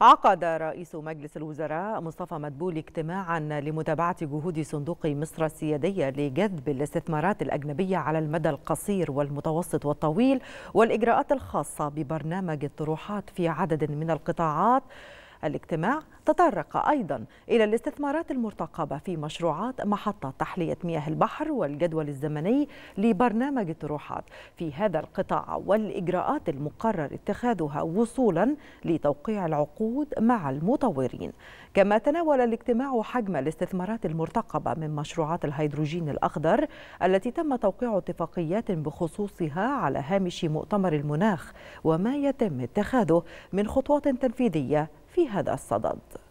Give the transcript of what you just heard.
عقد رئيس مجلس الوزراء مصطفى مدبول اجتماعا لمتابعة جهود صندوق مصر السيادية لجذب الاستثمارات الأجنبية على المدى القصير والمتوسط والطويل والإجراءات الخاصة ببرنامج الطروحات في عدد من القطاعات الاجتماع تطرق أيضا إلى الاستثمارات المرتقبة في مشروعات محطة تحلية مياه البحر والجدول الزمني لبرنامج الطروحات في هذا القطاع والإجراءات المقرر اتخاذها وصولا لتوقيع العقود مع المطورين كما تناول الاجتماع حجم الاستثمارات المرتقبة من مشروعات الهيدروجين الأخضر التي تم توقيع اتفاقيات بخصوصها على هامش مؤتمر المناخ وما يتم اتخاذه من خطوات تنفيذية في هذا الصدد